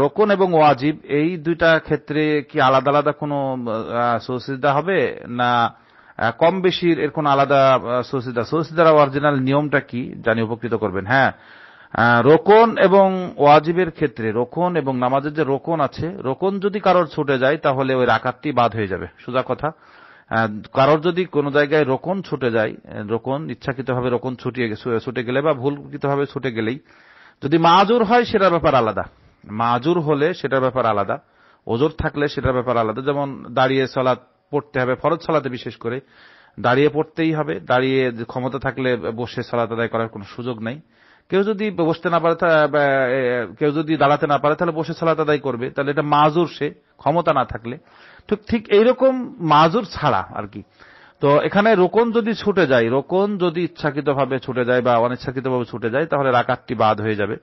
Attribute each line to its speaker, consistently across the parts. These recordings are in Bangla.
Speaker 1: রোকন এবং ওয়াজিব এই দুইটা ক্ষেত্রে কি আলাদা আলাদা কোনো সৌসিদা হবে না কম বেশির এর কোন আলাদা সৌসিদা সৌসিদার অরিজিনাল নিয়মটা কি জানি উপকৃত করবেন হ্যাঁ রোকন এবং ওয়াজিবের ক্ষেত্রে রোকন এবং নামাজের যে রোকন আছে রোকন যদি কারোর ছুটে যায় তাহলে ওই রাকাতটি বাদ হয়ে যাবে সোজা কথা কারোর যদি কোনো জায়গায় রোকন ছুটে যায় রোকন ইচ্ছাকৃতভাবে রোকন ছুটিয়ে ছুটে গেলে বা ভুলকৃতভাবে ছুটে গেলেই যদি মাজুর হয় সেটার ব্যাপার আলাদা মাজুর হলে সেটার ব্যাপার আলাদা ওজোর থাকলে সেটার ব্যাপার আলাদা যেমন দাঁড়িয়ে সলাদ পড়তে হবে ফরজ সলাতে বিশেষ করে দাঁড়িয়ে পড়তেই হবে দাঁড়িয়ে ক্ষমতা থাকলে বসে সলাত আদায় করার কোনো সুযোগ নেই কেউ যদি বসতে না পারে কেউ যদি দাঁড়াতে না পারে তাহলে বসে সলাত আদায় করবে তাহলে এটা মাজুর সে ক্ষমতা না থাকলে ঠিক ঠিক এইরকম মাজুর ছাড়া আর কি তো এখানে রোকন যদি ছুটে যায় রোকন যদি ইচ্ছাকৃতভাবে ছুটে যায় বা অনিচ্ছাকৃতভাবে ছুটে যায় তাহলে রাকাতটি বাদ হয়ে যাবে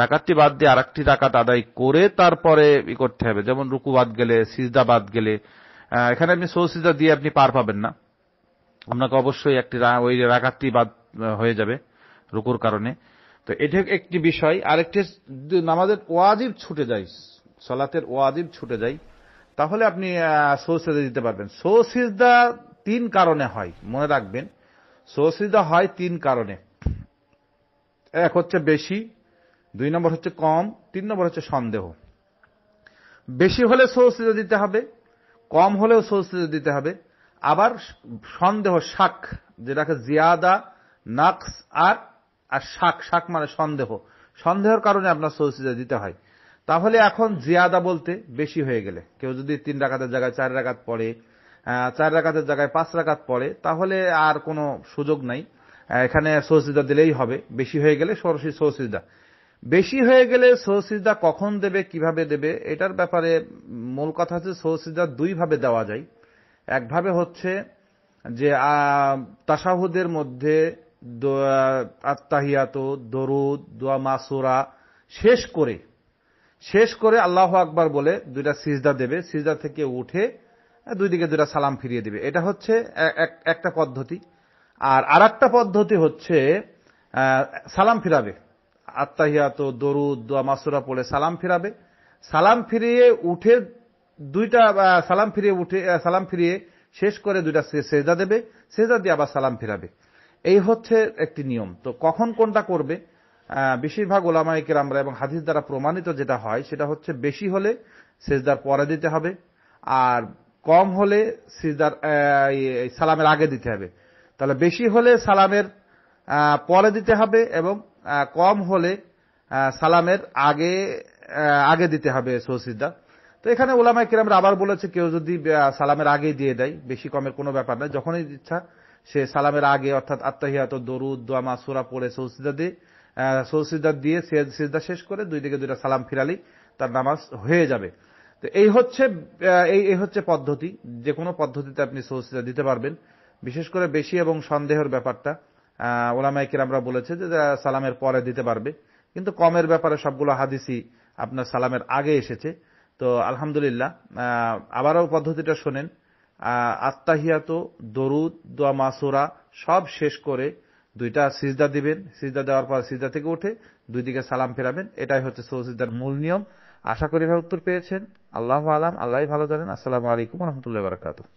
Speaker 1: রাকাতটি বাদ দিয়ে আর একটি রাকাত আদায় করে তারপরে ই করতে হবে যেমন রুকু বাদ গেলে সিজদা বাদ গেলে এখানে আপনি সৌ সিজদা দিয়ে আপনি পার পাবেন না আপনাকে অবশ্যই একটি ওই রাকাতটি বাদ হয়ে যাবে রুকুর কারণে তো এটা একটি বিষয় আরেকটি নামাজের ওয়াজিব ছুটে যাই সলাতের ওয়াজিব ছুটে যাই তাহলে আপনি সৌসিদা দিতে পারবেন সিজদা তিন কারণে হয় মনে রাখবেন সৌসিদা হয় তিন কারণে এক হচ্ছে বেশি দুই নম্বর হচ্ছে কম তিন নম্বর হচ্ছে সন্দেহ বেশি হলে সৌসিজে দিতে হবে কম হলেও সৌসিজে দিতে হবে আবার সন্দেহ শাক যেটাকে জিয়াদা নাকস আর আর শাক শাক মানে সন্দেহ সন্দেহের কারণে আপনার সৌসিজা দিতে হয় তাহলে এখন জিয়াদা বলতে বেশি হয়ে গেলে কেউ যদি তিন রাকাতের জায়গায় চার রাকাত পড়ে চার রাকাতের জায়গায় পাঁচ রাকাত পড়ে তাহলে আর কোনো সুযোগ নাই এখানে সৌসিদা দিলেই হবে বেশি হয়ে গেলে সরাসরি সৌসিদা বেশি হয়ে গেলে সহসিজদা কখন দেবে কিভাবে দেবে এটার ব্যাপারে মূল কথা হচ্ছে সহসিজদা দুইভাবে দেওয়া যায় একভাবে হচ্ছে যে তাসাহুদের মধ্যে আত্মাহিয়াত দরুদ দোয়া মাসুরা শেষ করে শেষ করে আল্লাহ আকবার বলে দুইটা সিজদা দেবে সিজদা থেকে উঠে দুই দিকে দুইটা সালাম ফিরিয়ে দেবে এটা হচ্ছে একটা পদ্ধতি আর আর পদ্ধতি হচ্ছে সালাম ফিরাবে আত্মাহিয়াত দরুদ দোয়া মাসুরা পড়ে সালাম ফিরাবে সালাম ফিরিয়ে উঠে দুইটা সালাম ফিরিয়ে উঠে সালাম ফিরিয়ে শেষ করে দুইটা সেজা দেবে সেজা দিয়ে আবার সালাম ফিরাবে এই হচ্ছে একটি নিয়ম তো কখন কোনটা করবে বেশিরভাগ ওলামাইকের আমরা এবং হাদিস দ্বারা প্রমাণিত যেটা হয় সেটা হচ্ছে বেশি হলে সেজদার পরে দিতে হবে আর কম হলে সেজদার সালামের আগে দিতে হবে তাহলে বেশি হলে সালামের পরে দিতে হবে এবং কম হলে সালামের আগে আগে দিতে হবে সৌসিদ্দা তো এখানে ওলামায় কিরাম আবার বলেছে কেউ যদি সালামের আগে দিয়ে দেয় বেশি কমের কোনো ব্যাপার নয় যখনই ইচ্ছা সে সালামের আগে অর্থাৎ আত্মাহিয়াত দরুদ দোয়ামা সুরা পড়ে সৌসিদা দিয়ে সৌসিদা দিয়ে সিজদা শেষ করে দুই দিকে দুইটা সালাম ফিরালি তার নামাজ হয়ে যাবে তো এই হচ্ছে এই হচ্ছে পদ্ধতি যে কোনো পদ্ধতিতে আপনি সৌসিদা দিতে পারবেন বিশেষ করে বেশি এবং সন্দেহের ব্যাপারটা ওলামাই আমরা বলেছে যে যারা সালামের পরে দিতে পারবে কিন্তু কমের ব্যাপারে সবগুলো হাদিসই আপনার সালামের আগে এসেছে তো আলহামদুলিল্লাহ আবারও পদ্ধতিটা শোনেন আত্মাহিয়াত দরুদ দোয়া মাসুরা সব শেষ করে দুইটা সিজদা দিবেন সিজদা দেওয়ার পর সিজদা থেকে উঠে দুই দিকে সালাম ফেরাবেন এটাই হচ্ছে সৌসিজদার মূল নিয়ম আশা করি উত্তর পেয়েছেন আল্লাহ আলাম আল্লাহ ভালো জানেন আসসালামু আলাইকুম রহমতুল্লাহ বারকাতু